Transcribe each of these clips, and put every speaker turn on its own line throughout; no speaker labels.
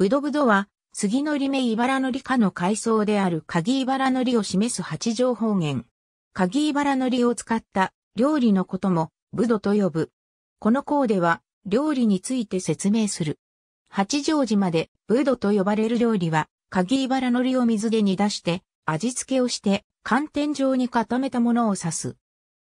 ブドブドは、杉のりめ茨のり科の海藻である鍵茨のりを示す八条方言。鍵茨のりを使った料理のことも、ブドと呼ぶ。この項では、料理について説明する。八丈島で、ブドと呼ばれる料理は、鍵茨のりを水で煮出して、味付けをして、寒天状に固めたものを指す。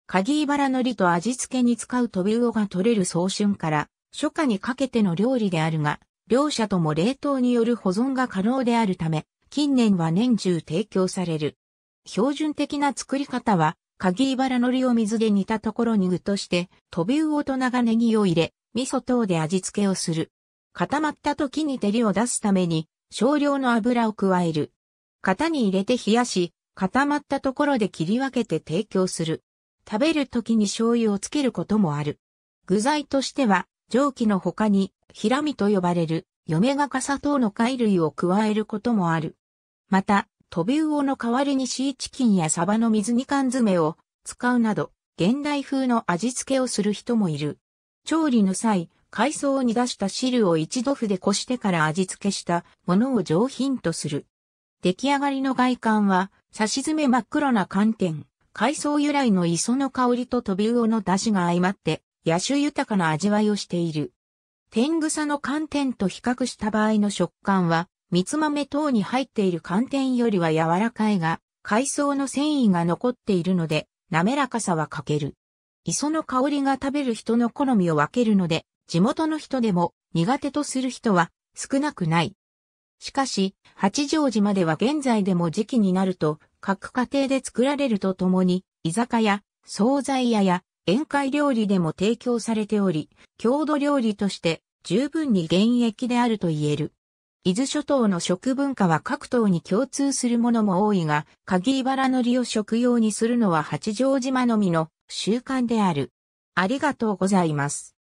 鍵茨のりと味付けに使うトビウオが取れる早春から、初夏にかけての料理であるが、両者とも冷凍による保存が可能であるため、近年は年中提供される。標準的な作り方は、鍵茨のりを水で煮たところに具として、飛び魚と長ネギを入れ、味噌等で味付けをする。固まった時に照りを出すために、少量の油を加える。型に入れて冷やし、固まったところで切り分けて提供する。食べる時に醤油をつけることもある。具材としては、蒸気の他に、ヒラミと呼ばれる、嫁がかさ等の貝類を加えることもある。また、トビウオの代わりにシーチキンやサバの水煮缶詰を使うなど、現代風の味付けをする人もいる。調理の際、海藻を煮出した汁を一度筆でこしてから味付けしたものを上品とする。出来上がりの外観は、刺し詰め真っ黒な寒天、海藻由来の磯の香りとトビウオの出汁が相まって、野種豊かな味わいをしている。天草の寒天と比較した場合の食感は、蜜豆等に入っている寒天よりは柔らかいが、海藻の繊維が残っているので、滑らかさは欠ける。磯の香りが食べる人の好みを分けるので、地元の人でも苦手とする人は少なくない。しかし、八丈島では現在でも時期になると、各家庭で作られるとともに、居酒屋、惣菜屋や宴会料理でも提供されており、郷土料理として十分に現役であると言える。伊豆諸島の食文化は各島に共通するものも多いが、鍵原のりを食用にするのは八丈島のみの習慣である。ありがとうございます。